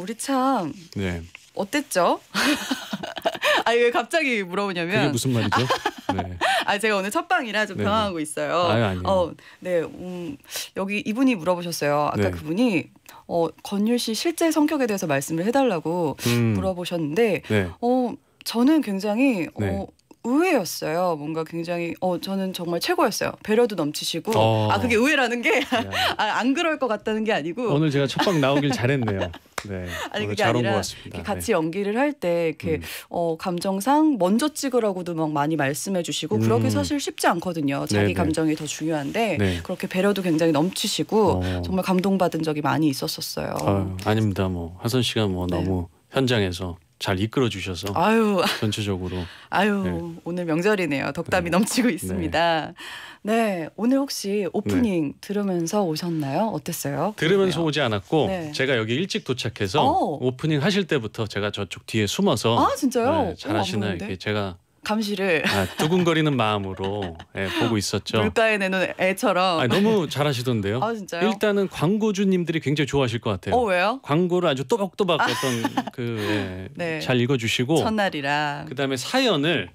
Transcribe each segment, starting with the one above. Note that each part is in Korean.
우리 참 네. 어땠죠? 아니 왜 갑자기 물어보냐면 그게 무슨 말이죠? 네. 아 제가 오늘 첫 방이라 좀 네, 네. 당황하고 있어요. 아유, 어, 네, 음, 여기 이분이 물어보셨어요. 아까 네. 그분이 어, 건율 씨 실제 성격에 대해서 말씀을 해달라고 음. 물어보셨는데, 네. 어, 저는 굉장히 어, 네. 어, 의외였어요. 뭔가 굉장히 어 저는 정말 최고였어요. 배려도 넘치시고 어. 아 그게 의외라는 게안 아, 그럴 것 같다는 게 아니고 오늘 제가 첫방 나오길 잘했네요. 네, 아니 그게 아니라 네. 같이 네. 연기를 할 때 이렇게 음. 어, 감정상 먼저 찍으라고도 막 많이 말씀해주시고 음. 그러기 사실 쉽지 않거든요. 자기 네네. 네. 감정이 더 중요한데 네. 그렇게 배려도 굉장히 넘치시고 어. 정말 감동받은 적이 많이 있었었어요. 아유, 아닙니다. 뭐 하선 씨가 뭐 네. 너무 현장에서 잘 이끌어 주셔서 아유 전체적으로 아유 네. 오늘 명절이네요 덕담이 네. 넘치고 있습니다. 네. 네. 오늘 혹시 오프닝 네. 들으면서 오셨나요? 어땠어요? 들으면서 오지 않았고 네. 제가 여기 일찍 도착해서 오. 어. 오프닝 하실 때부터 제가 저쪽 뒤에 숨어서 아 진짜요? 네, 잘하시나 요 이렇게 제가 감시를 아, 두근거리는 마음으로 예, 보고 있었죠. 물가에 내놓은 애처럼. 아니, 너무 잘하시던데요. 아 진짜요? 일단은 광고주님들이 굉장히 좋아하실 것 같아요. 어 왜요? 광고를 아주 또박또박 아. 어떤 그잘 예, 네. 읽어주시고 첫날이라. 그다음에 사연을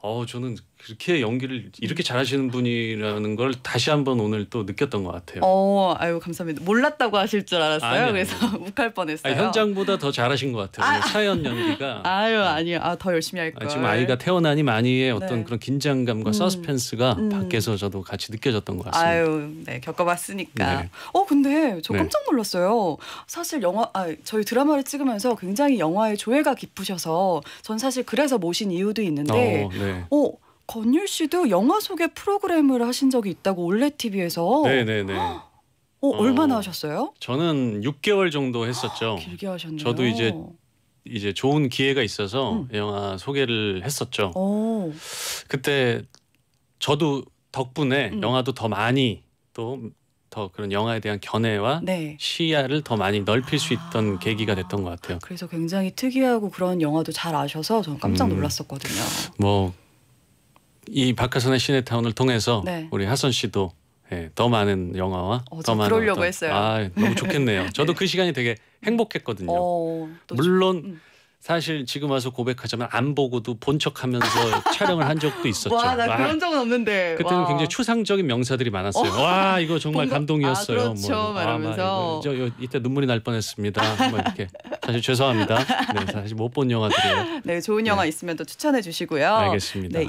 어 저는 그렇게 연기를 이렇게 잘하시는 분이라는 걸 다시 한번 오늘 또 느꼈던 것 같아요. 어, 아유 감사합니다. 몰랐다고 하실 줄 알았어요. 아니, 그래서 아니. 욱할 뻔했어요. 아니, 현장보다 더 잘하신 것 같아요. 아, 차연 아. 연기가. 아유 네. 아니요, 아, 더 열심히 할거 지금 아이가 태어나니 많이의 네. 어떤 네. 그런 긴장감과 음. 서스펜스가 음. 밖에서 저도 같이 느껴졌던 것 같습니다. 아유, 네 겪어봤으니까. 네. 어, 근데 저 네. 깜짝 놀랐어요. 사실 영화, 아, 저희 드라마를 찍으면서 굉장히 영화에 조예가 깊으셔서 전 사실 그래서 모신 이유도 있는데, 어, 네. 어 권율 씨도 영화 소개 프로그램을 하신 적이 있다고 올레 TV에서. 네네네. 어, 얼마나 어, 하셨어요? 저는 6개월 정도 했었죠. 길게 하셨네요. 저도 이제 이제 좋은 기회가 있어서 음. 영화 소개를 했었죠. 오. 어. 그때 저도 덕분에 음. 영화도 더 많이 또 더 그런 영화에 대한 견해와 네. 시야를 더 많이 넓힐 아. 수 있던 아. 계기가 됐던 것 같아요. 그래서 굉장히 특이하고 그런 영화도 잘 아셔서 저는 깜짝 음. 놀랐었거든요. 음. 뭐이 박하선의 시네타운을 통해서 네. 우리 하선 씨도 예, 더 많은 영화와 어, 더 많은 그러려고 어떤, 했어요. 아, 너무 좋겠네요. 네. 저도 네. 그 시간이 되게 행복했거든요. 어, 물론 음. 사실 지금 와서 고백하자면 안 보고도 본 척하면서 촬영을 한 적도 있었죠. 와, 나 와. 아, 그런 적은 없는데. 그때는 와. 굉장히 추상적인 명사들이 많았어요. 어. 와, 이거 정말 본, 감동이었어요. 아, 뭐 그렇죠, 뭐, 말하면서. 아, 저 이때 눈물이 날 뻔했습니다. 뭐 이렇게 사실 죄송합니다. 네, 사실 못 본 영화들이에요. 네, 좋은 영화 네. 있으면 또 추천해 주시고요. 알겠습니다. 네,